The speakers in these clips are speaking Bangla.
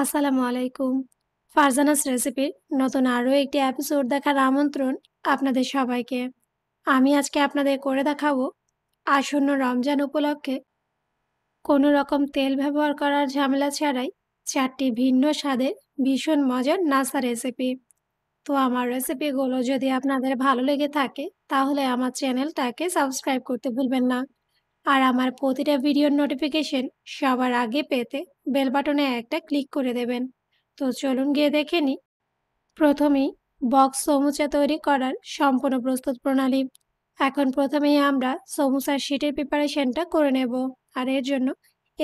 আসসালামু আলাইকুম ফারজানাস রেসিপির নতুন আরও একটি এপিসোড দেখার আমন্ত্রণ আপনাদের সবাইকে আমি আজকে আপনাদের করে দেখাবো আসন্ন রমজান উপলক্ষে কোনো রকম তেল ব্যবহার করার ঝামেলা ছাড়াই চারটি ভিন্ন স্বাদের ভীষণ মজার নাসা রেসিপি তো আমার রেসিপিগুলো যদি আপনাদের ভালো লেগে থাকে তাহলে আমার চ্যানেলটাকে সাবস্ক্রাইব করতে ভুলবেন না আর আমার প্রতিটা ভিডিওর নোটিফিকেশন সবার আগে পেতে বেল বাটনে একটা ক্লিক করে দেবেন তো চলুন গিয়ে দেখে নিই প্রথমেই বক্স সমুচা তৈরি করার সম্পূর্ণ প্রস্তুত প্রণালী এখন প্রথমেই আমরা সমুচার শিটের প্রিপারেশনটা করে নেব আর এর জন্য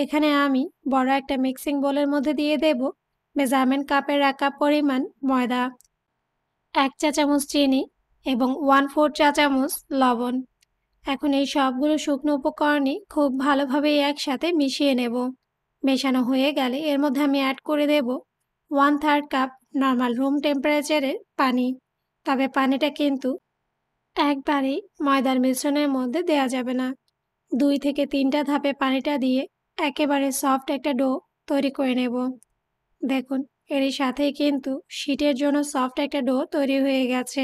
এখানে আমি বড় একটা মিক্সিং বোলের মধ্যে দিয়ে দেব মেজারমেন্ট কাপের রাখা পরিমাণ ময়দা এক চা চামচ চিনি এবং ওয়ান ফোর চা চামচ লবণ এখন এই সবগুলো শুকনো উপকরণই খুব ভালোভাবে একসাথে মিশিয়ে নেব মেশানো হয়ে গেলে এর মধ্যে আমি অ্যাড করে দেব one third cup normal room টেম্পারেচারের পানি তবে পানিটা কিন্তু একবারেই ময়দার মিশ্রণের মধ্যে দেয়া যাবে না দুই থেকে তিনটা ধাপে পানিটা দিয়ে একেবারে সফট একটা ডো তৈরি করে নেব দেখুন এরই সাথেই কিন্তু শীতের জন্য সফট একটা ডো তৈরি হয়ে গেছে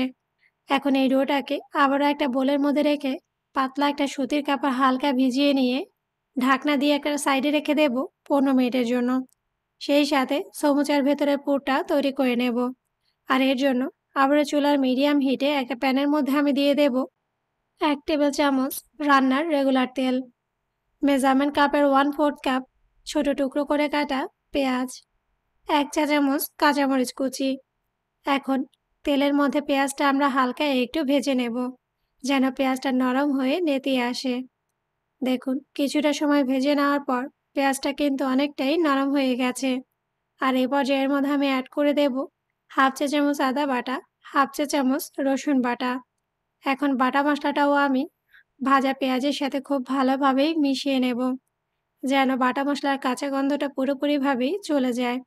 এখন এই ডোটাকে আবারও একটা বোলের মধ্যে রেখে পাতলা একটা সুতির কাপড় হালকা ভিজিয়ে নিয়ে ঢাকনা দিয়ে একটা সাইডে রেখে দেব পনেরো মিনিটের জন্য সেই সাথে সমুচার ভেতরে পুরটা তৈরি করে নেব আর এর জন্য আবারও চুলার মিডিয়াম হিটে একটা প্যানের মধ্যে আমি দিয়ে দেব এক টেবিল চামচ রান্নার রেগুলার তেল মেজারমেন্ট কাপের ওয়ান ফোর্থ কাপ ছোট টুকরো করে কাটা পেঁয়াজ এক চা চামচ কাঁচামরিচ কুচি এখন তেলের মধ্যে পেঁয়াজটা আমরা হালকা একটু ভেজে নেব যেন পেঁয়াজটা নরম হয়ে নেতিয়ে আসে দেখুন কিছুটা সময় ভেজে নেওয়ার পর পেঁয়াজটা কিন্তু অনেকটাই নরম হয়ে গেছে আর এ পর্যায়ের মধ্যে আমি অ্যাড করে দেব হাফ চা চামচ আদা বাটা হাফ চা চামচ রসুন বাটা এখন বাটা মশলাটাও আমি ভাজা পেঁয়াজের সাথে খুব ভালোভাবেই মিশিয়ে নেব যেন বাটা মশলার কাঁচা গন্ধটা পুরোপুরিভাবেই চলে যায়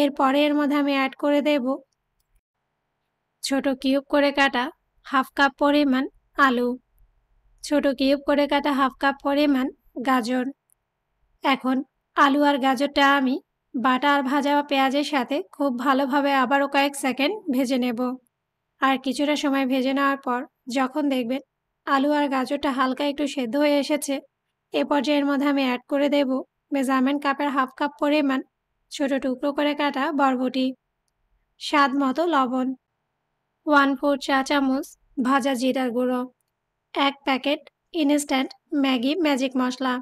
এরপরে এর মধ্যে আমি অ্যাড করে দেব ছোট কিউব করে কাটা হাফ কাপ পরিমাণ আলু ছোট কিউব করে কাটা হাফ কাপ পরিমাণ গাজর এখন আলু আর গাজরটা আমি বাটা আর ভাজা পেঁয়াজের সাথে খুব ভালোভাবে আবারও কয়েক সেকেন্ড ভেজে নেব আর কিছুটা সময় ভেজে নেওয়ার পর যখন দেখবেন আলু আর গাজরটা হালকা একটু সেদ্ধ হয়ে এসেছে এ পর্যায়ের মধ্যে আমি অ্যাড করে দেব মেজারমেন্ট কাপের হাফ কাপ পরিমাণ ছোট টুকরো করে কাটা বরবটি স্বাদ মতো লবণ ওয়ান ফোর চা চামচ ভাজা জিরার গুঁড়ো এক প্যাকেট ইনস্ট্যান্ট ম্যাগি ম্যাজিক মশলা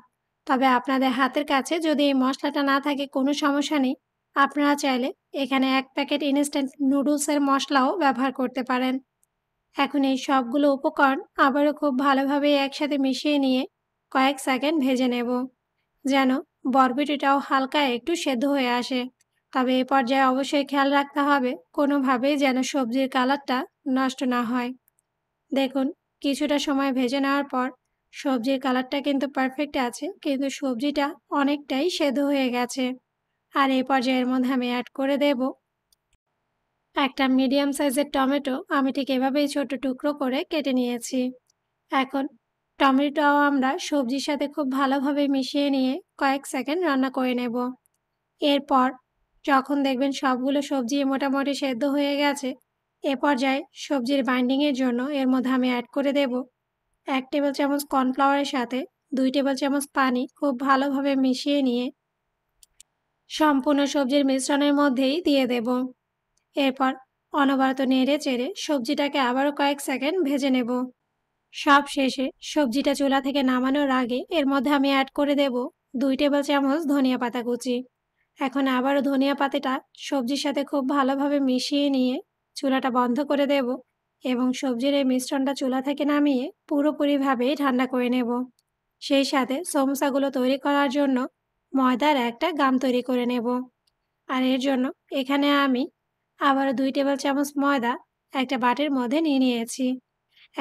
তবে আপনাদের হাতের কাছে যদি এই মশলাটা না থাকে কোনো সমস্যা নেই আপনারা চাইলে এখানে এক প্যাকেট ইনস্ট্যান্ট নুডলসের মশলাও ব্যবহার করতে পারেন এখন এই সবগুলো উপকরণ আবারও খুব ভালোভাবে একসাথে মিশিয়ে নিয়ে কয়েক সেকেন্ড ভেজে নেব যেন বরবিটিটাও হালকা একটু সেদ্ধ হয়ে আসে তবে এ পর্যায়ে অবশ্যই খেয়াল রাখতে হবে কোনোভাবেই যেন সবজির কালারটা নষ্ট না হয় দেখুন কিছুটা সময় ভেজে নেওয়ার পর সবজির কালারটা কিন্তু পারফেক্ট আছে কিন্তু সবজিটা অনেকটাই সেদ্ধ হয়ে গেছে আর এই পর্যায়ের মধ্যে আমি অ্যাড করে দেব একটা মিডিয়াম সাইজের টমেটো আমি ঠিক এভাবেই ছোট টুকরো করে কেটে নিয়েছি এখন টমেটোও আমরা সবজির সাথে খুব ভালোভাবে মিশিয়ে নিয়ে কয়েক সেকেন্ড রান্না করে নেব এরপর যখন দেখবেন সবগুলো সবজি মোটামুটি সেদ্ধ হয়ে গেছে এ পর্যায়ে সবজির বাইন্ডিংয়ের জন্য এর মধ্যে আমি অ্যাড করে দেব এক টেবিল চামচ কর্নফ্লাওয়ারের সাথে দুই টেবিল চামচ পানি খুব ভালোভাবে মিশিয়ে নিয়ে সম্পূর্ণ সবজির মিশ্রণের মধ্যেই দিয়ে দেব এরপর অনবরত নেড়ে চেড়ে সবজিটাকে আবারও কয়েক সেকেন্ড ভেজে নেব সব শেষে সবজিটা চুলা থেকে নামানোর আগে এর মধ্যে আমি অ্যাড করে দেব দুই টেবিল চামচ ধনিয়া পাতা কুচি এখন আবারও ধনিয়া পাতাটা সবজির সাথে খুব ভালোভাবে মিশিয়ে নিয়ে চুলাটা বন্ধ করে দেব এবং সবজির এই মিশ্রণটা চুলা থেকে নামিয়ে পুরোপুরিভাবেই ঠান্ডা করে নেব সেই সাথে সমোসাগুলো তৈরি করার জন্য ময়দার একটা গাম তৈরি করে নেব আর এর জন্য এখানে আমি আবার দুই টেবিল চামচ ময়দা একটা বাটির মধ্যে নিয়ে নিয়েছি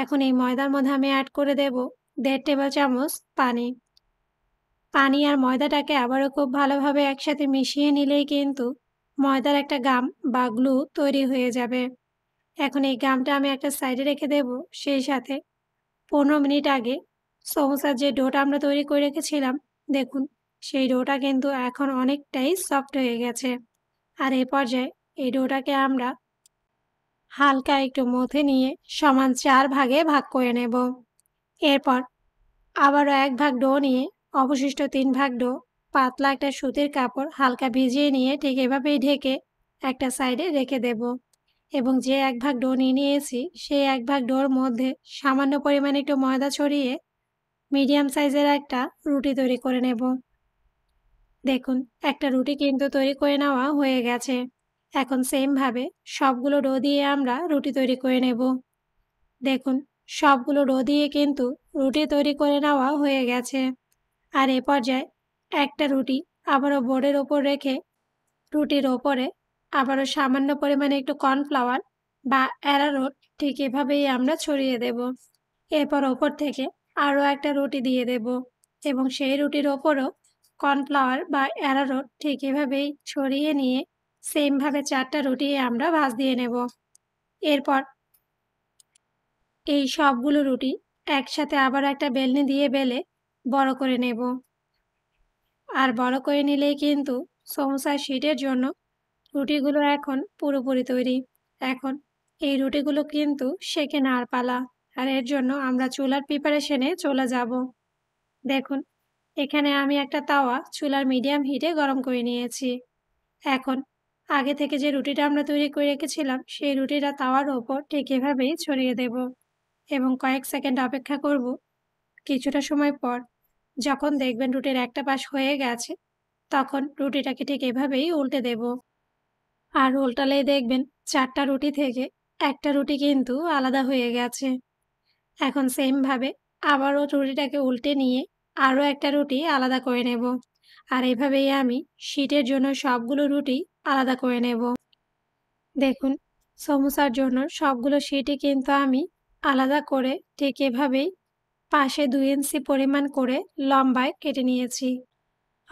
এখন এই ময়দার মধ্যে আমি অ্যাড করে দেব দেড় টেবিল চামচ পানি পানি আর ময়দাটাকে আবারও খুব ভালোভাবে একসাথে মিশিয়ে নিলেই কিন্তু ময়দার একটা গাম বা গ্লু তৈরি হয়ে যাবে এখন এই গামটা আমি একটা সাইডে রেখে দেব সেই সাথে পনেরো মিনিট আগে সমোসার যে ডোটা আমরা তৈরি করে রেখেছিলাম দেখুন সেই ডোটা কিন্তু এখন অনেকটাই সফট হয়ে গেছে আর এ পর্যায়ে এই ডোটাকে আমরা হালকা একটু মথে নিয়ে সমান চার ভাগে ভাগ করে নেব এরপর আবারও এক ভাগ ডো নিয়ে অবশিষ্ট তিন ভাগ ডো পাতলা একটা সুতির কাপড় হালকা ভিজিয়ে নিয়ে ঠিক এভাবেই ঢেকে একটা সাইডে রেখে দেব এবং যে এক ভাগ ডো নিয়ে নিয়েছি সেই এক ভাগ ডোর মধ্যে সামান্য পরিমাণে একটু ময়দা ছড়িয়ে মিডিয়াম সাইজের একটা রুটি তৈরি করে নেব দেখুন একটা রুটি কিন্তু তৈরি করে নেওয়া হয়ে গেছে এখন সেমভাবে সবগুলো ডো দিয়ে আমরা রুটি তৈরি করে নেব দেখুন সবগুলো ডো দিয়ে কিন্তু রুটি তৈরি করে নেওয়া হয়ে গেছে আর এ পর্যায়ে একটা রুটি আবারও বোর্ডের ওপর রেখে রুটির ওপরে আবারও সামান্য পরিমাণে একটু কর্নফ্লাওয়ার বা অ্যারারোট ঠিক এভাবেই আমরা ছড়িয়ে দেব এরপর ওপর থেকে আরও একটা রুটি দিয়ে দেব এবং সেই রুটির ওপরও কর্নফ্লাওয়ার বা অ্যারারোট ঠিক এভাবেই ছড়িয়ে নিয়ে সেমভাবে চারটা রুটি আমরা ভাজ দিয়ে নেব এরপর এই সবগুলো রুটি একসাথে আবার একটা বেলনি দিয়ে বেলে বড় করে নেব আর বড় করে নিলেই কিন্তু সমসার শীটের জন্য রুটিগুলো এখন পুরোপুরি তৈরি এখন এই রুটিগুলো কিন্তু সেকে আর পালা আর এর জন্য আমরা চুলার প্রিপারেশনে চলে যাব দেখুন এখানে আমি একটা তাওয়া চুলার মিডিয়াম হিটে গরম করে নিয়েছি এখন আগে থেকে যে রুটিটা আমরা তৈরি করে রেখেছিলাম সেই রুটিটা তাওয়ার ওপর ঠিক এভাবেই ছড়িয়ে দেব এবং কয়েক সেকেন্ড অপেক্ষা করব কিছুটা সময় পর যখন দেখবেন রুটির একটা পাশ হয়ে গেছে তখন রুটিটাকে ঠিক এভাবেই উল্টে দেব আর উল্টালেই দেখবেন চারটা রুটি থেকে একটা রুটি কিন্তু আলাদা হয়ে গেছে এখন সেমভাবে আবারও রুটিটাকে উল্টে নিয়ে আরও একটা রুটি আলাদা করে নেব আর এভাবেই আমি শীতের জন্য সবগুলো রুটি আলাদা করে নেব দেখুন সমোসার জন্য সবগুলো শীটই কিন্তু আমি আলাদা করে ঠিক এভাবেই পাশে দুই ইঞ্চি পরিমাণ করে লম্বায় কেটে নিয়েছি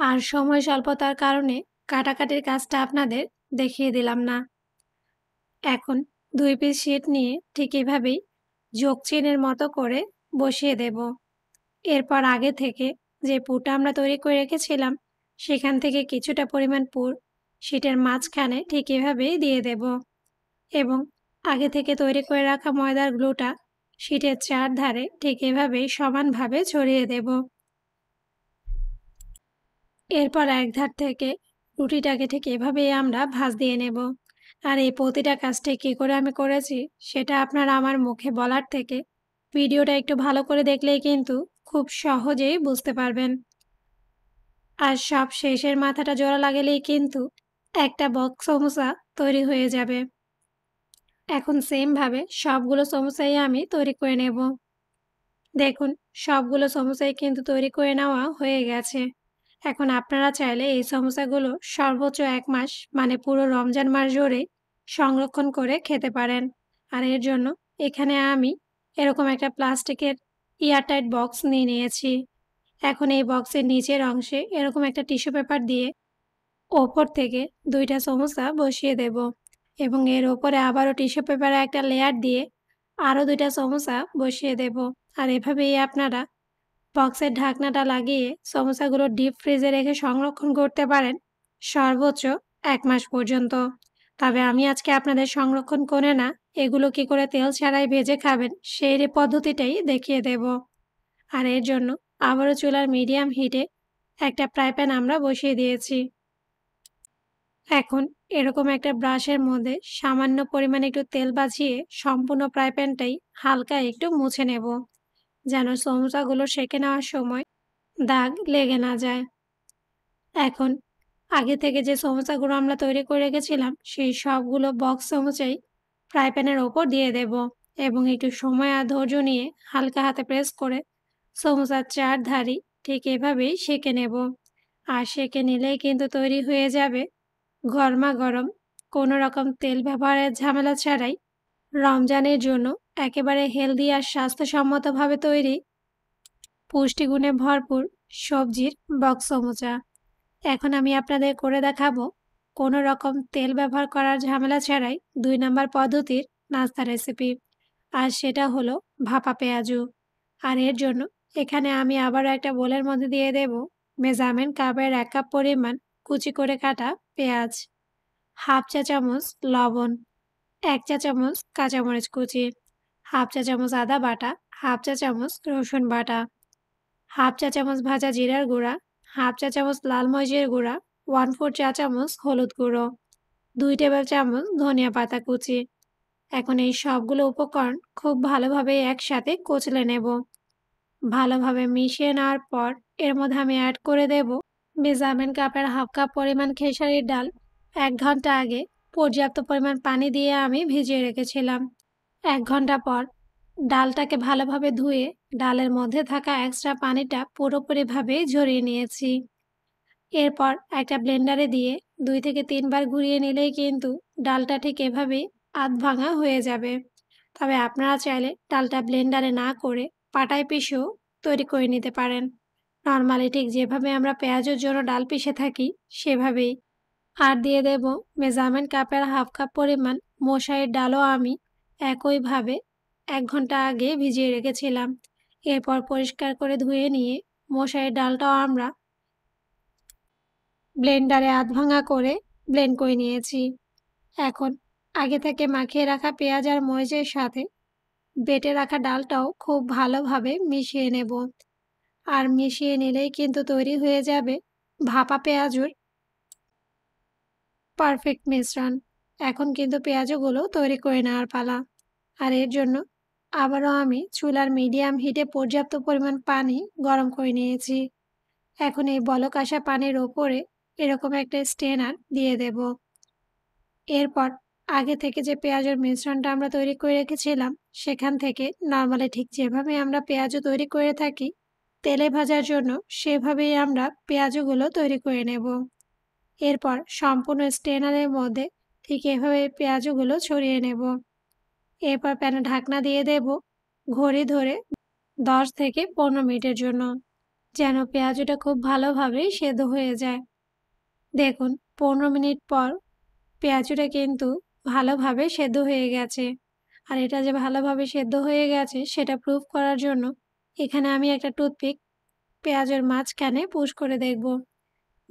আর সময় স্বল্পতার কারণে কাটাকাটির কাজটা আপনাদের দেখিয়ে দিলাম না এখন দুই পিস শিট নিয়ে ঠিক এভাবেই যোগ চেনের মতো করে বসিয়ে দেব এরপর আগে থেকে যে পুরটা আমরা তৈরি করে রেখেছিলাম সেখান থেকে কিছুটা পরিমাণ পুর শিটের মাঝখানে ঠিক এভাবেই দিয়ে দেব এবং আগে থেকে তৈরি করে রাখা ময়দার গ্লুটা শিটের চারধারে ঠিক এভাবে সমানভাবে ছড়িয়ে দেব এরপর এক ধার থেকে রুটিটাকে ঠিক এভাবেই আমরা ভাজ দিয়ে নেব আর এই প্রতিটা কাজটি কী করে আমি করেছি সেটা আপনারা আমার মুখে বলার থেকে ভিডিওটা একটু ভালো করে দেখলেই কিন্তু খুব সহজেই বুঝতে পারবেন আর সব শেষের মাথাটা জোড়া লাগালেই কিন্তু একটা বক্স সমোসা তৈরি হয়ে যাবে এখন সেমভাবে সবগুলো সমস্যাই আমি তৈরি করে নেব দেখুন সবগুলো সমস্যাই কিন্তু তৈরি করে নেওয়া হয়ে গেছে এখন আপনারা চাইলে এই সমস্যাগুলো সর্বোচ্চ এক মাস মানে পুরো রমজান মাস জুড়ে সংরক্ষণ করে খেতে পারেন আর এর জন্য এখানে আমি এরকম একটা প্লাস্টিকের টাইট বক্স নিয়ে নিয়েছি এখন এই বক্সের নিচের অংশে এরকম একটা টিস্যু পেপার দিয়ে ওপর থেকে দুইটা সমস্যা বসিয়ে দেবো এবং এর ওপরে আবারও টিস্যু পেপারে একটা লেয়ার দিয়ে আরও দুইটা সমোসা বসিয়ে দেব আর এভাবেই আপনারা বক্সের ঢাকনাটা লাগিয়ে সমোসাগুলো ডিপ ফ্রিজে রেখে সংরক্ষণ করতে পারেন সর্বোচ্চ এক মাস পর্যন্ত তবে আমি আজকে আপনাদের সংরক্ষণ করে না এগুলো কি করে তেল ছাড়াই ভেজে খাবেন সেই পদ্ধতিটাই দেখিয়ে দেব আর এর জন্য আবারও চুলার মিডিয়াম হিটে একটা ফ্রাই প্যান আমরা বসিয়ে দিয়েছি এখন এরকম একটা ব্রাশের মধ্যে সামান্য পরিমাণে একটু তেল বাজিয়ে সম্পূর্ণ ফ্রাই প্যানটাই হালকা একটু মুছে নেব যেন সমুচাগুলো সেঁকে নেওয়ার সময় দাগ লেগে না যায় এখন আগে থেকে যে সমুচাগুলো আমরা তৈরি করে রেখেছিলাম সেই সবগুলো বক্স সমুচাই ফ্রাই প্যানের ওপর দিয়ে দেব এবং একটু সময় আর ধৈর্য নিয়ে হালকা হাতে প্রেস করে সমোসার চার ধারি ঠিক এভাবেই সেঁকে নেব আর সেঁকে নিলেই কিন্তু তৈরি হয়ে যাবে গরমা গরম কোনো রকম তেল ব্যবহারের ঝামেলা ছাড়াই রমজানের জন্য একেবারে হেলদি আর স্বাস্থ্যসম্মতভাবে তৈরি পুষ্টিগুণে ভরপুর সবজির বক্স মোচা এখন আমি আপনাদের করে দেখাবো কোনো রকম তেল ব্যবহার করার ঝামেলা ছাড়াই দুই নম্বর পদ্ধতির নাস্তা রেসিপি আর সেটা হলো ভাপা পেঁয়াজু আর এর জন্য এখানে আমি আবারও একটা বোলের মধ্যে দিয়ে দেব মেজামেন কাপের এক কাপ পরিমাণ কুচি করে কাটা পেঁয়াজ হাফ চা চামচ লবণ এক চা চামচ কাঁচামরিচ কুচি হাফ চা চামচ আদা বাটা হাফ চা চামচ রসুন বাটা হাফ চা চামচ ভাজা জিরার গুঁড়া হাফ চা চামচ লাল মরিচের গুঁড়া ওয়ান ফোর চা চামচ হলুদ গুঁড়ো দুই টেবিল চামচ ধনিয়া পাতা কুচি এখন এই সবগুলো উপকরণ খুব ভালোভাবে একসাথে কচলে নেব ভালোভাবে মিশিয়ে নেওয়ার পর এর মধ্যে আমি অ্যাড করে দেব মেজারমেন্ট কাপের হাফ কাপ পরিমাণ খেসারির ডাল এক ঘন্টা আগে পর্যাপ্ত পরিমাণ পানি দিয়ে আমি ভিজিয়ে রেখেছিলাম এক ঘন্টা পর ডালটাকে ভালোভাবে ধুয়ে ডালের মধ্যে থাকা এক্সট্রা পানিটা পুরোপুরিভাবে ঝরিয়ে নিয়েছি এরপর একটা ব্লেন্ডারে দিয়ে দুই থেকে তিনবার ঘুরিয়ে নিলেই কিন্তু ডালটা ঠিক এভাবেই আধ ভাঙা হয়ে যাবে তবে আপনারা চাইলে ডালটা ব্লেন্ডারে না করে পাটায় পিষেও তৈরি করে নিতে পারেন নর্মালি ঠিক যেভাবে আমরা পেঁয়াজের জন্য ডাল পিষে থাকি সেভাবেই আর দিয়ে দেব মেজারমেন্ট কাপের হাফ কাপ পরিমাণ মশারির ডালও আমি একইভাবে এক ঘন্টা আগে ভিজিয়ে রেখেছিলাম এরপর পরিষ্কার করে ধুয়ে নিয়ে মশারির ডালটাও আমরা ব্লেন্ডারে আধ ভাঙা করে ব্লেন্ড করে নিয়েছি এখন আগে থেকে মাখিয়ে রাখা পেঁয়াজ আর ময়েজের সাথে বেটে রাখা ডালটাও খুব ভালোভাবে মিশিয়ে নেব আর মিশিয়ে নিলেই কিন্তু তৈরি হয়ে যাবে ভাপা পেঁয়াজুর পারফেক্ট মিশ্রণ এখন কিন্তু পেঁয়াজগুলো তৈরি করে নেওয়ার পালা আর এর জন্য আবারও আমি চুলার মিডিয়াম হিটে পর্যাপ্ত পরিমাণ পানি গরম করে নিয়েছি এখন এই বলক আসা পানির ওপরে এরকম একটা স্টেনার দিয়ে দেব এরপর আগে থেকে যে পেঁয়াজের মিশ্রণটা আমরা তৈরি করে রেখেছিলাম সেখান থেকে নর্মালি ঠিক যেভাবে আমরা পেঁয়াজও তৈরি করে থাকি তেলে ভাজার জন্য সেভাবেই আমরা পেঁয়াজগুলো তৈরি করে নেব এরপর সম্পূর্ণ স্টেনারের মধ্যে ঠিক এভাবে পেঁয়াজগুলো ছড়িয়ে নেব এরপর প্যানে ঢাকনা দিয়ে দেব ঘড়ি ধরে দশ থেকে পনেরো মিনিটের জন্য যেন পেঁয়াজটা খুব ভালোভাবে সেদ্ধ হয়ে যায় দেখুন পনেরো মিনিট পর পেঁয়াজটা কিন্তু ভালোভাবে সেদ্ধ হয়ে গেছে আর এটা যে ভালোভাবে সেদ্ধ হয়ে গেছে সেটা প্রুফ করার জন্য এখানে আমি একটা টুথপিক পেঁয়াজের মাঝখানে পুশ করে দেখব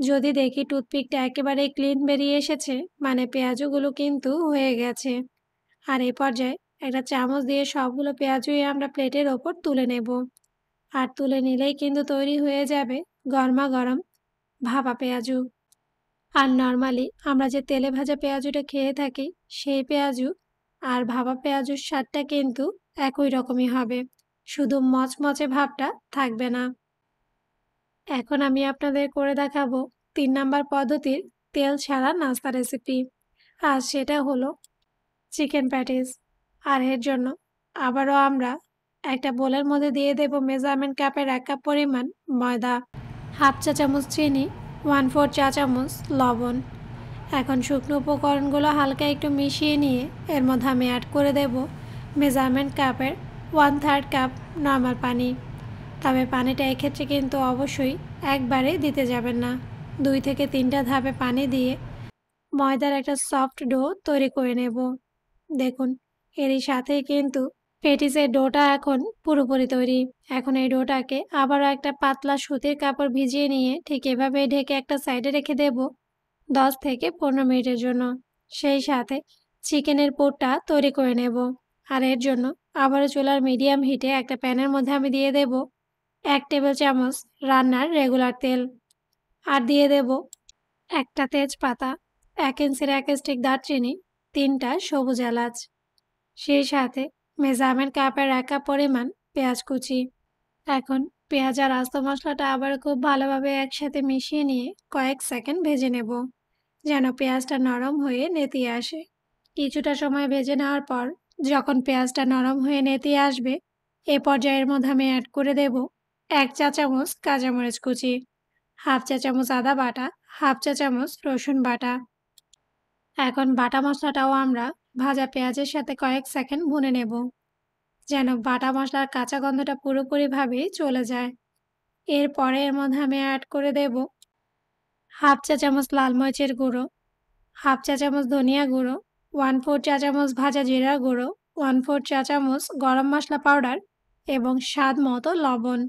যদি দেখি টুথপিকটা একেবারে ক্লিন বেরিয়ে এসেছে মানে পেঁয়াজগুলো কিন্তু হয়ে গেছে আর এই পর্যায়ে একটা চামচ দিয়ে সবগুলো পেঁয়াজই আমরা প্লেটের ওপর তুলে নেব আর তুলে নিলেই কিন্তু তৈরি হয়ে যাবে গরমা গরম ভাপা পেঁয়াজু আর নর্মালি আমরা যে তেলে ভাজা পেঁয়াজুটা খেয়ে থাকি সেই পেঁয়াজু আর ভাপা পেঁয়াজুর স্বাদটা কিন্তু একই রকমই হবে শুধু মচমচে ভাবটা থাকবে না এখন আমি আপনাদের করে দেখাবো তিন নাম্বার পদ্ধতির তেল ছাড়া নাস্তা রেসিপি আর সেটা হলো চিকেন প্যাটিস আর এর জন্য আবারও আমরা একটা বোলের মধ্যে দিয়ে দেব মেজারমেন্ট কাপের এক কাপ পরিমাণ ময়দা হাফ চা চামচ চিনি ওয়ান ফোর চা চামচ লবণ এখন শুকনো উপকরণগুলো হালকা একটু মিশিয়ে নিয়ে এর মধ্যে আমি অ্যাড করে দেব মেজারমেন্ট কাপের ওয়ান থার্ড কাপ নর্মাল পানি তবে পানিটা এক্ষেত্রে কিন্তু অবশ্যই একবারে দিতে যাবেন না দুই থেকে তিনটা ধাপে পানি দিয়ে ময়দার একটা সফট ডো তৈরি করে নেব দেখুন এরই সাথে কিন্তু পেটিসের ডোটা এখন পুরোপুরি তৈরি এখন এই ডোটাকে আবারও একটা পাতলা সুতির কাপড় ভিজিয়ে নিয়ে ঠিক এভাবে ঢেকে একটা সাইডে রেখে দেব দশ থেকে পনেরো মিনিটের জন্য সেই সাথে চিকেনের পোটটা তৈরি করে নেব আর এর জন্য আবারও চুলার মিডিয়াম হিটে একটা প্যানের মধ্যে আমি দিয়ে দেব এক টেবিল চামচ রান্নার রেগুলার তেল আর দিয়ে দেব একটা তেজপাতা এক ইঞ্চির এক স্টিক দারচিনি তিনটা সবুজ এলাচ সেই সাথে মেজামের কাপের এক কাপ পরিমাণ পেঁয়াজ কুচি এখন পেঁয়াজ আর আস্ত মশলাটা আবার খুব ভালোভাবে একসাথে মিশিয়ে নিয়ে কয়েক সেকেন্ড ভেজে নেব যেন পেঁয়াজটা নরম হয়ে নেতিয়ে আসে কিছুটা সময় ভেজে নেওয়ার পর যখন পেঁয়াজটা নরম হয়ে নেতে আসবে এ পর্যায়ের মধ্যে আমি অ্যাড করে দেব এক চা চামচ কাঁচামরিচ কুচি হাফ চা চামচ আদা বাটা হাফ চা চামচ রসুন বাটা এখন বাটা মশলাটাও আমরা ভাজা পেঁয়াজের সাথে কয়েক সেকেন্ড ভুনে নেব যেন বাটা মশলার কাঁচা গন্ধটা পুরোপুরিভাবেই চলে যায় এরপরে এর মধ্যে আমি অ্যাড করে দেব হাফ চা চামচ লাল মরিচের গুঁড়ো হাফ চা চামচ ধনিয়া গুঁড়ো ওয়ান ফোর চা চামচ ভাজা জিরা গুঁড়ো ওয়ান ফোর চা চামচ গরম মশলা পাউডার এবং স্বাদ মতো লবণ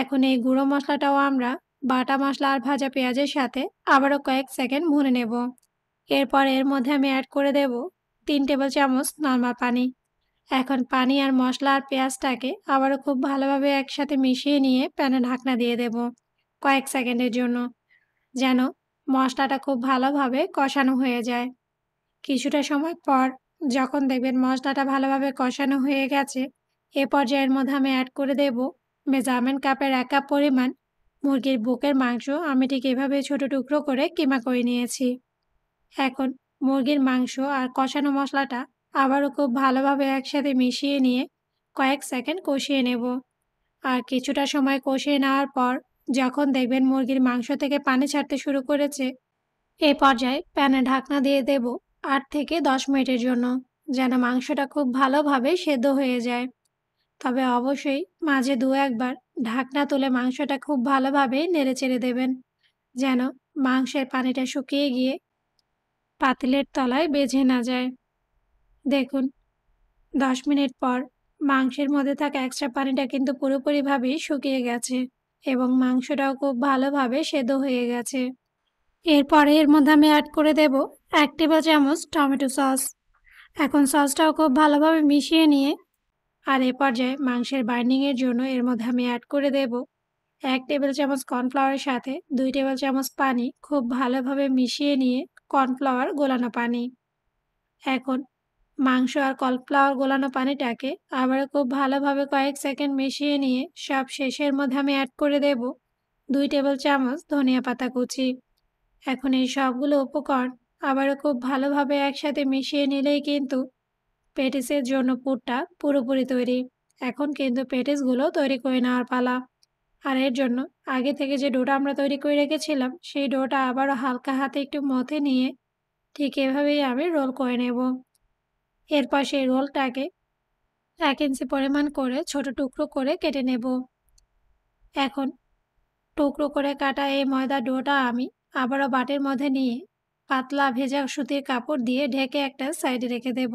এখন এই গুঁড়ো মশলাটাও আমরা বাটা মশলা আর ভাজা পেঁয়াজের সাথে আবারও কয়েক সেকেন্ড ভুনে নেব এরপর এর মধ্যে আমি অ্যাড করে দেব তিন টেবিল চামচ নর্মাল পানি এখন পানি আর মশলা আর পেঁয়াজটাকে আবারও খুব ভালোভাবে একসাথে মিশিয়ে নিয়ে প্যানে ঢাকনা দিয়ে দেব কয়েক সেকেন্ডের জন্য যেন মশলাটা খুব ভালোভাবে কষানো হয়ে যায় কিছুটা সময় পর যখন দেখবেন মশলাটা ভালোভাবে কষানো হয়ে গেছে এ পর্যায়ের মধ্যে আমি অ্যাড করে দেব মেজারমেন কাপের এক কাপ পরিমাণ মুরগির বুকের মাংস আমি ঠিক এভাবে ছোটো টুকরো করে কিমা করে নিয়েছি এখন মুরগির মাংস আর কষানো মশলাটা আবারও খুব ভালোভাবে একসাথে মিশিয়ে নিয়ে কয়েক সেকেন্ড কষিয়ে নেব আর কিছুটা সময় কষিয়ে নেওয়ার পর যখন দেখবেন মুরগির মাংস থেকে পানি ছাড়তে শুরু করেছে এ পর্যায়ে প্যানে ঢাকনা দিয়ে দেব আট থেকে দশ মিনিটের জন্য যেন মাংসটা খুব ভালোভাবে সেদ্ধ হয়ে যায় তবে অবশ্যই মাঝে দু একবার ঢাকনা তুলে মাংসটা খুব ভালোভাবে নেড়ে চেড়ে দেবেন যেন মাংসের পানিটা শুকিয়ে গিয়ে পাতিলের তলায় বেঝে না যায় দেখুন দশ মিনিট পর মাংসের মধ্যে থাকা এক্সট্রা পানিটা কিন্তু পুরোপুরিভাবেই শুকিয়ে গেছে এবং মাংসটাও খুব ভালোভাবে সেদ্ধ হয়ে গেছে এরপরে এর মধ্যে আমি অ্যাড করে দেব এক টেবিল চামচ টমেটো সস এখন সসটাও খুব ভালোভাবে মিশিয়ে নিয়ে আর এ পর্যায়ে মাংসের বাইন্ডিংয়ের জন্য এর মধ্যে আমি অ্যাড করে দেব এক টেবিল চামচ কর্নফ্লাওয়ারের সাথে দুই টেবিল চামচ পানি খুব ভালোভাবে মিশিয়ে নিয়ে কর্নফ্লাওয়ার গোলানো পানি এখন মাংস আর কর্নফ্লাওয়ার গোলানো পানিটাকে আবার খুব ভালোভাবে কয়েক সেকেন্ড মিশিয়ে নিয়ে সব শেষের মধ্যে আমি অ্যাড করে দেব দুই টেবিল চামচ ধনিয়া পাতা কুচি এখন এই সবগুলো উপকরণ আবারও খুব ভালোভাবে একসাথে মিশিয়ে নিলেই কিন্তু পেটিসের জন্য পুরটা পুরোপুরি তৈরি এখন কিন্তু পেটিসগুলো তৈরি করে নেওয়ার পালা আর এর জন্য আগে থেকে যে ডোটা আমরা তৈরি করে রেখেছিলাম সেই ডোটা আবারও হালকা হাতে একটু মথে নিয়ে ঠিক এভাবেই আমি রোল করে নেব এরপর সেই রোলটাকে এক ইঞ্চি পরিমাণ করে ছোট টুকরো করে কেটে নেব এখন টুকরো করে কাটা এই ময়দা ডোটা আমি আবারও বাটির মধ্যে নিয়ে পাতলা ভেজা সুতির কাপড় দিয়ে ঢেকে একটা সাইডে রেখে দেব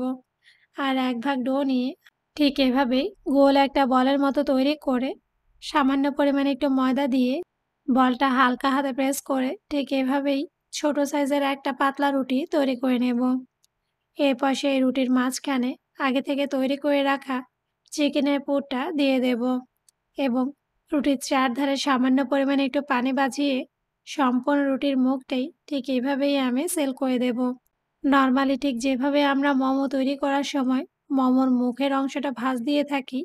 আর এক ভাগ ডো নিয়ে ঠিক এভাবেই গোল একটা বলের মতো তৈরি করে সামান্য পরিমাণে একটু ময়দা দিয়ে বলটা হালকা হাতে প্রেস করে ঠিক এভাবেই ছোট সাইজের একটা পাতলা রুটি তৈরি করে নেব এরপর সেই রুটির মাঝখানে আগে থেকে তৈরি করে রাখা চিকেনের পুরটা দিয়ে দেব এবং রুটির চারধারে সামান্য পরিমাণে একটু পানি বাজিয়ে সম্পূর্ণ রুটির মুখটাই ঠিক এইভাবেই আমি সেল করে দেব নর্মালি ঠিক যেভাবে আমরা মোমো তৈরি করার সময় মোমোর মুখের অংশটা ভাঁজ দিয়ে থাকি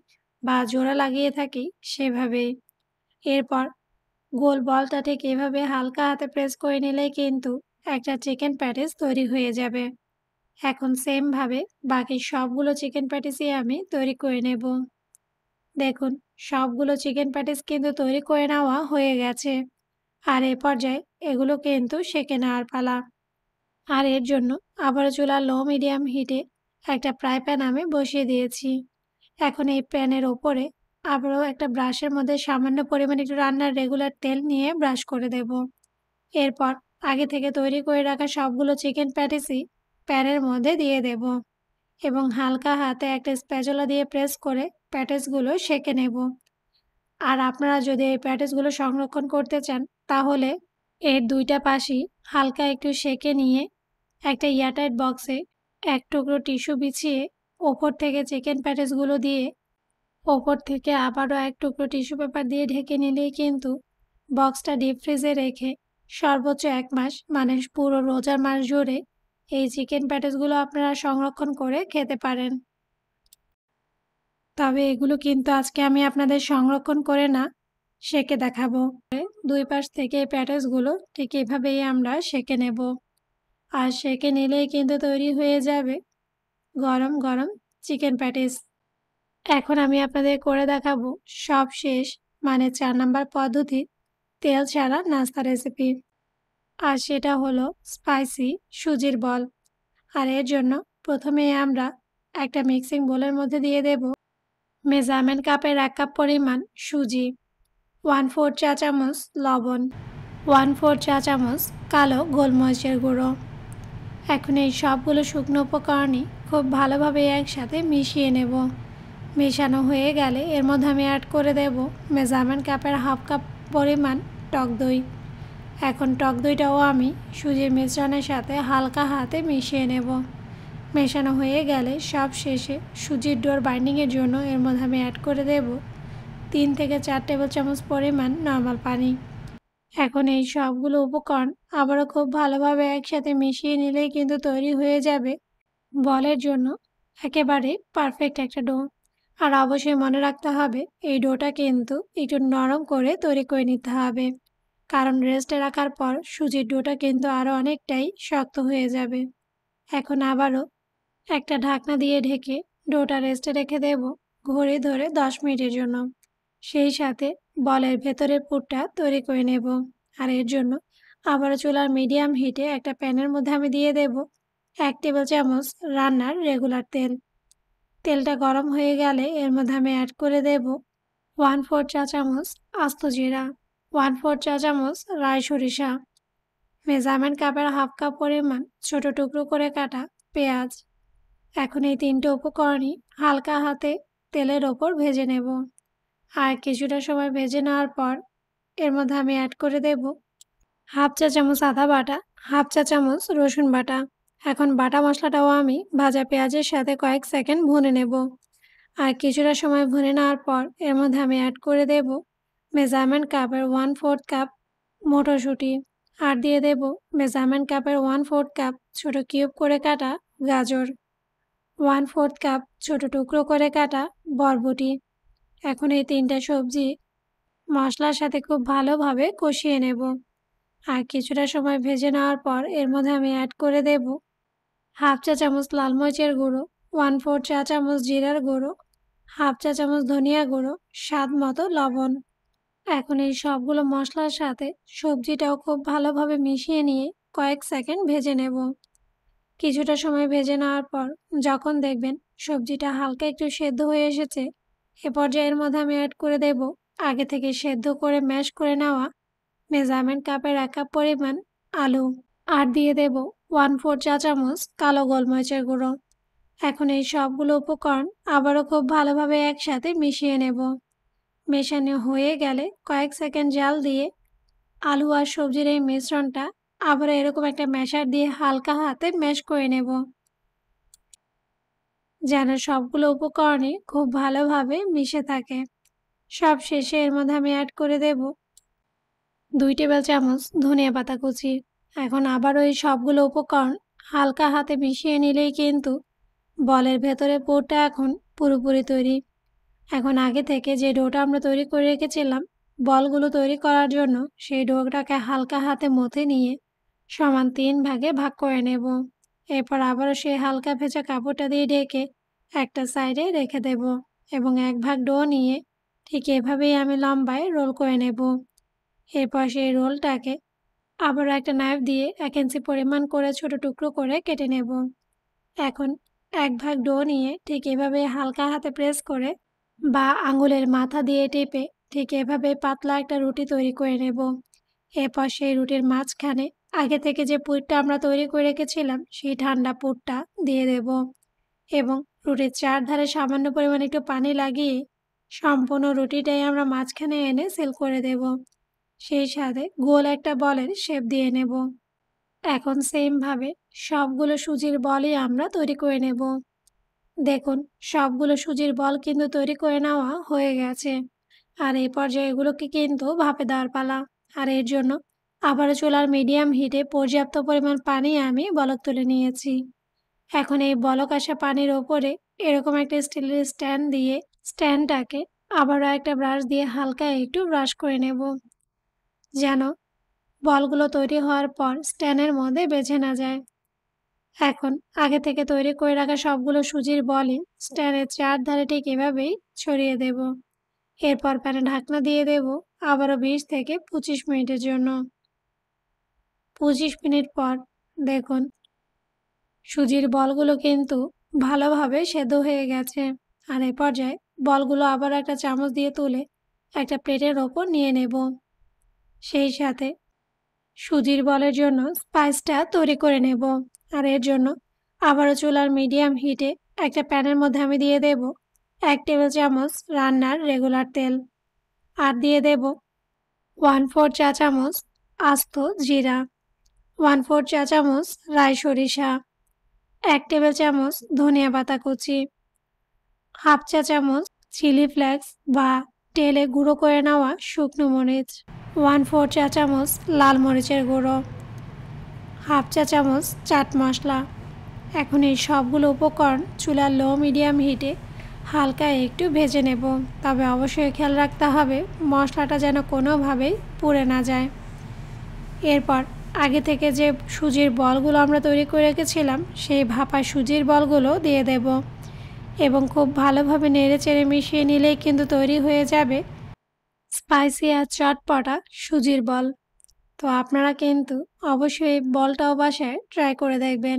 বা জোড়া লাগিয়ে থাকি সেভাবেই এরপর গোল বলটা ঠিক এভাবে হালকা হাতে প্রেস করে নিলেই কিন্তু একটা চিকেন প্যাটিস তৈরি হয়ে যাবে এখন সেমভাবে বাকি সবগুলো চিকেন প্যাটিসই আমি তৈরি করে নেব দেখুন সবগুলো চিকেন প্যাটিস কিন্তু তৈরি করে নেওয়া হয়ে গেছে আর এ পর্যায়ে এগুলো কিন্তু সেঁকে নেওয়ার পালা আর এর জন্য আবার চুলা লো মিডিয়াম হিটে একটা ফ্রাই প্যান আমি বসিয়ে দিয়েছি এখন এই প্যানের ওপরে আবারও একটা ব্রাশের মধ্যে সামান্য পরিমাণে একটু রান্নার রেগুলার তেল নিয়ে ব্রাশ করে দেব এরপর আগে থেকে তৈরি করে রাখা সবগুলো চিকেন প্যাটিসি প্যানের মধ্যে দিয়ে দেব এবং হালকা হাতে একটা স্প্যাচলা দিয়ে প্রেস করে প্যাটিসগুলো সেঁকে নেব আর আপনারা যদি এই প্যাটেসগুলো সংরক্ষণ করতে চান তাহলে এর দুইটা পাশি হালকা একটু সেকে নিয়ে একটা ইয়ারটাইট বক্সে এক টুকরো টিস্যু বিছিয়ে ওপর থেকে চিকেন প্যাটেসগুলো দিয়ে ওপর থেকে আবারও এক টুকরো টিস্যু পেপার দিয়ে ঢেকে নিলেই কিন্তু বক্সটা ডিপ ফ্রিজে রেখে সর্বোচ্চ এক মাস মানে পুরো রোজার মাস জুড়ে এই চিকেন প্যাটেসগুলো আপনারা সংরক্ষণ করে খেতে পারেন তবে এগুলো কিন্তু আজকে আমি আপনাদের সংরক্ষণ করে না সেকে দেখাবো দুই পাশ থেকে এই ঠিক এভাবেই আমরা সেকে নেব আর সেকে নিলেই কিন্তু তৈরি হয়ে যাবে গরম গরম চিকেন প্যাটিস এখন আমি আপনাদের করে দেখাবো সব শেষ মানে চার নাম্বার পদ্ধতি তেল ছাড়া নাস্তা রেসিপি আর সেটা হলো স্পাইসি সুজির বল আর এর জন্য প্রথমে আমরা একটা মিক্সিং বোলের মধ্যে দিয়ে দেব মেজারমেন্ট কাপের এক কাপ পরিমাণ সুজি ওয়ান ফোর চা চামচ লবণ ওয়ান ফোর চা চামচ কালো গোলমরিচের গুঁড়ো এখন এই সবগুলো শুকনো উপকরণই খুব ভালোভাবে একসাথে মিশিয়ে নেব মেশানো হয়ে গেলে এর মধ্যে আমি অ্যাড করে দেব মেজারমেন্ট কাপের হাফ কাপ পরিমাণ টক দই এখন টক দইটাও আমি সুজির মিশ্রণের সাথে হালকা হাতে মিশিয়ে নেব মেশানো হয়ে গেলে সব শেষে সুজির ডোর বাইন্ডিংয়ের জন্য এর মধ্যে আমি অ্যাড করে দেব তিন থেকে চার টেবিল চামচ পরিমাণ নর্মাল পানি এখন এই সবগুলো উপকরণ আবারও খুব ভালোভাবে একসাথে মিশিয়ে নিলেই কিন্তু তৈরি হয়ে যাবে বলের জন্য একেবারে পারফেক্ট একটা ডো আর অবশ্যই মনে রাখতে হবে এই ডোটা কিন্তু একটু নরম করে তৈরি করে নিতে হবে কারণ রেস্টে রাখার পর সুজির ডোটা কিন্তু আরও অনেকটাই শক্ত হয়ে যাবে এখন আবারও একটা ঢাকনা দিয়ে ঢেকে ডোটা রেস্টে রেখে দেব ঘড়ি ধরে দশ মিনিটের জন্য সেই সাথে বলের ভেতরের পুরটা তৈরি করে নেব আর এর জন্য আবার চুলার মিডিয়াম হিটে একটা প্যানের মধ্যে আমি দিয়ে দেব এক টেবিল চামচ রান্নার রেগুলার তেল তেলটা গরম হয়ে গেলে এর মধ্যে আমি অ্যাড করে দেব ওয়ান ফোর চা চামচ আস্ত জিরা ওয়ান ফোর চা চামচ রায় সরিষা মেজারমেন্ট কাপের হাফ কাপ পরিমাণ ছোট টুকরো করে কাটা পেঁয়াজ এখন এই তিনটে উপকরণই হালকা হাতে তেলের ওপর ভেজে নেব আর কিছুটা সময় ভেজে নেওয়ার পর এর মধ্যে আমি অ্যাড করে দেব হাফ চা চামচ আদা বাটা হাফ চা চামচ রসুন বাটা এখন বাটা মশলাটাও আমি ভাজা পেঁয়াজের সাথে কয়েক সেকেন্ড ভুনে নেব আর কিছুটা সময় ভুনে নেওয়ার পর এর মধ্যে আমি অ্যাড করে দেব মেজারমেন্ট কাপের ওয়ান ফোর্থ কাপ মটরশুঁটি আর দিয়ে দেব মেজারমেন্ট কাপের ওয়ান ফোর্থ কাপ ছোটো কিউব করে কাটা গাজর ওয়ান ফোর্থ কাপ ছোট টুকরো করে কাটা বরবটি এখন এই তিনটা সবজি মশলার সাথে খুব ভালোভাবে কষিয়ে নেব আর কিছুটা সময় ভেজে নেওয়ার পর এর মধ্যে আমি অ্যাড করে দেব হাফ চা চামচ লাল মরিচের গুঁড়ো ওয়ান ফোর চা চামচ জিরার গুঁড়ো হাফ চা চামচ ধনিয়া গুঁড়ো স্বাদ মতো লবণ এখন এই সবগুলো মশলার সাথে সবজিটাও খুব ভালোভাবে মিশিয়ে নিয়ে কয়েক সেকেন্ড ভেজে নেব কিছুটা সময় ভেজে নেওয়ার পর যখন দেখবেন সবজিটা হালকা একটু সেদ্ধ হয়ে এসেছে এ পর্যায়ের মধ্যে আমি অ্যাড করে দেব আগে থেকে সেদ্ধ করে ম্যাশ করে নেওয়া মেজারমেন্ট কাপের এক কাপ পরিমাণ আলু আর দিয়ে দেব ওয়ান ফোর চা চামচ কালো গোলমরিচের গুঁড়ো এখন এই সবগুলো উপকরণ আবারও খুব ভালোভাবে একসাথে মিশিয়ে নেব মেশানো হয়ে গেলে কয়েক সেকেন্ড জাল দিয়ে আলু আর সবজির এই মিশ্রণটা আবার এরকম একটা ম্যাশার দিয়ে হালকা হাতে ম্যাশ করে নেব যেন সবগুলো উপকরণে খুব ভালোভাবে মিশে থাকে সব শেষে এর মধ্যে আমি অ্যাড করে দেব দুই টেবিল চামচ ধনিয়া পাতা কুচি এখন আবার ওই সবগুলো উপকরণ হালকা হাতে মিশিয়ে নিলেই কিন্তু বলের ভেতরে পোটা এখন পুরোপুরি তৈরি এখন আগে থেকে যে ডোটা আমরা তৈরি করে রেখেছিলাম বলগুলো তৈরি করার জন্য সেই ডোটাকে হালকা হাতে মথে নিয়ে সমান তিন ভাগে ভাগ করে নেব এরপর আবারও সেই হালকা ভেজা কাপড়টা দিয়ে ঢেকে একটা সাইডে রেখে দেব এবং এক ভাগ ডো নিয়ে ঠিক এভাবেই আমি লম্বায় রোল করে নেব এরপর সেই রোলটাকে আবারও একটা নাইফ দিয়ে এক ইঞ্চি পরিমাণ করে ছোট টুকরো করে কেটে নেব এখন এক ভাগ ডো নিয়ে ঠিক এভাবে হালকা হাতে প্রেস করে বা আঙুলের মাথা দিয়ে টেপে ঠিক এভাবে পাতলা একটা রুটি তৈরি করে নেব এরপর সেই রুটির মাঝখানে আগে থেকে যে পুরটা আমরা তৈরি করে রেখেছিলাম সেই ঠান্ডা পুরটা দিয়ে দেব এবং রুটির চারধারে সামান্য পরিমাণে একটু পানি লাগিয়ে সম্পূর্ণ রুটিটাই আমরা মাঝখানে এনে সেল করে দেব সেই সাথে গোল একটা বলের শেপ দিয়ে নেব এখন সেমভাবে সবগুলো সুজির বলই আমরা তৈরি করে নেব দেখুন সবগুলো সুজির বল কিন্তু তৈরি করে নেওয়া হয়ে গেছে আর এই পর্যায়ে এগুলোকে কিন্তু ভাপে দাঁড় পালা আর এর জন্য আবার চুলার মিডিয়াম হিটে পর্যাপ্ত পরিমাণ পানি আমি বলক তুলে নিয়েছি এখন এই বলক আসা পানির ওপরে এরকম একটা স্টিলের স্ট্যান্ড দিয়ে স্ট্যান্ডটাকে আবারও একটা ব্রাশ দিয়ে হালকা একটু ব্রাশ করে নেব যেন বলগুলো তৈরি হওয়ার পর স্ট্যান্ডের মধ্যে বেছে না যায় এখন আগে থেকে তৈরি করে রাখা সবগুলো সুজির বলই স্ট্যান্ডের চার ধারে ঠিক এভাবেই ছড়িয়ে দেব এরপর প্যানে ঢাকনা দিয়ে দেব আবারও বিশ থেকে পঁচিশ মিনিটের জন্য পঁচিশ মিনিট পর দেখুন সুজির বলগুলো কিন্তু ভালোভাবে সেদ্ধ হয়ে গেছে আর এ পর্যায়ে বলগুলো আবার একটা চামচ দিয়ে তুলে একটা প্লেটের ওপর নিয়ে নেব সেই সাথে সুজির বলের জন্য স্পাইসটা তৈরি করে নেব আর এর জন্য আবারও চুলার মিডিয়াম হিটে একটা প্যানের মধ্যে আমি দিয়ে দেব এক টেবিল চামচ রান্নার রেগুলার তেল আর দিয়ে দেব ওয়ান ফোর চা চামচ আস্ত জিরা ওয়ান ফোর চা চামচ রায় সরিষা এক টেবিল চামচ ধনিয়া পাতা কুচি হাফ চা চামচ চিলি ফ্লেক্স বা তেলে গুঁড়ো করে নেওয়া শুকনো মরিচ ওয়ান ফোর চা চামচ লাল মরিচের গুঁড়ো হাফ চা চামচ চাট মশলা এখন এই সবগুলো উপকরণ চুলার লো মিডিয়াম হিটে হালকা একটু ভেজে নেব তবে অবশ্যই খেয়াল রাখতে হবে মশলাটা যেন কোনোভাবেই পুড়ে না যায় এরপর আগে থেকে যে সুজির বলগুলো আমরা তৈরি করে রেখেছিলাম সেই ভাপা সুজির বলগুলো দিয়ে দেব এবং খুব ভালোভাবে নেড়ে চেড়ে মিশিয়ে নিলেই কিন্তু তৈরি হয়ে যাবে স্পাইসি আর চটপটা সুজির বল তো আপনারা কিন্তু অবশ্যই বলটাও বাসায় ট্রাই করে দেখবেন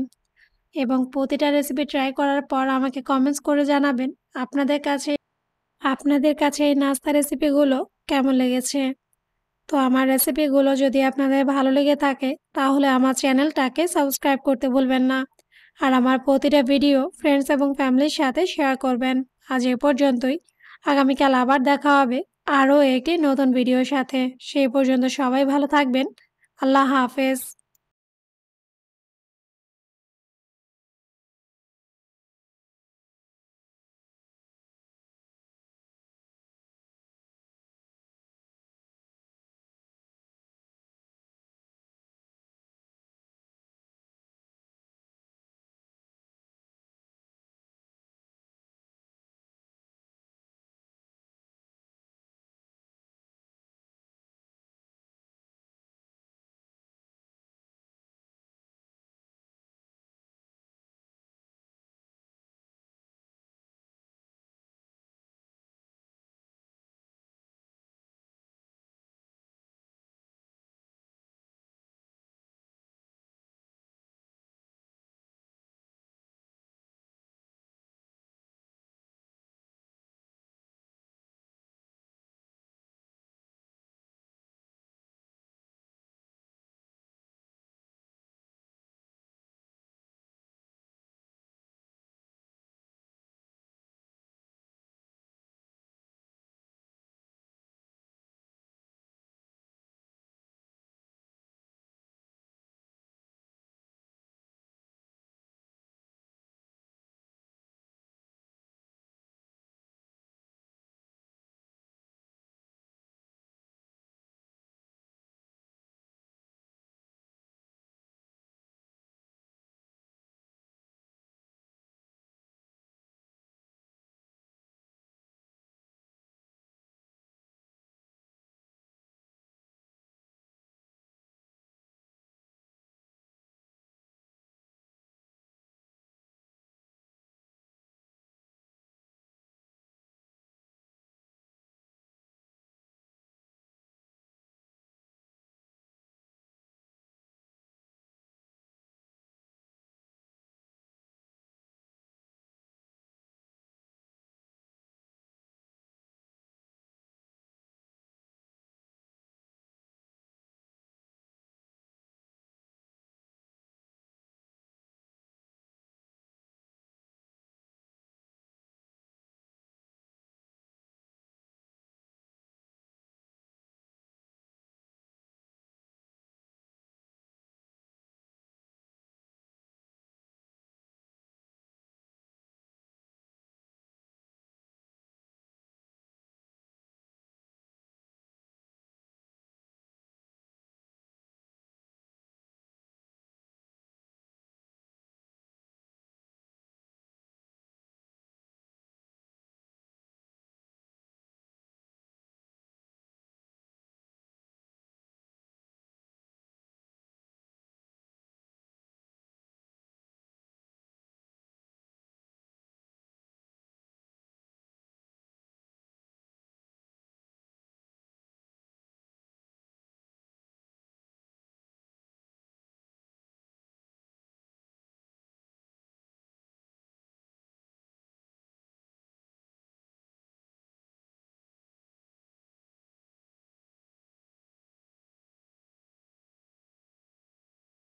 এবং প্রতিটা রেসিপি ট্রাই করার পর আমাকে কমেন্টস করে জানাবেন আপনাদের কাছে আপনাদের কাছে এই নাস্তা রেসিপিগুলো কেমন লেগেছে তো আমার রেসিপিগুলো যদি আপনাদের ভালো লেগে থাকে তাহলে আমার চ্যানেলটাকে সাবস্ক্রাইব করতে ভুলবেন না আর আমার প্রতিটা ভিডিও ফ্রেন্ডস এবং ফ্যামিলির সাথে শেয়ার করবেন আজ এ পর্যন্তই আগামীকাল আবার দেখা হবে আরও একটি নতুন ভিডিওর সাথে সেই পর্যন্ত সবাই ভালো থাকবেন আল্লাহ হাফেজ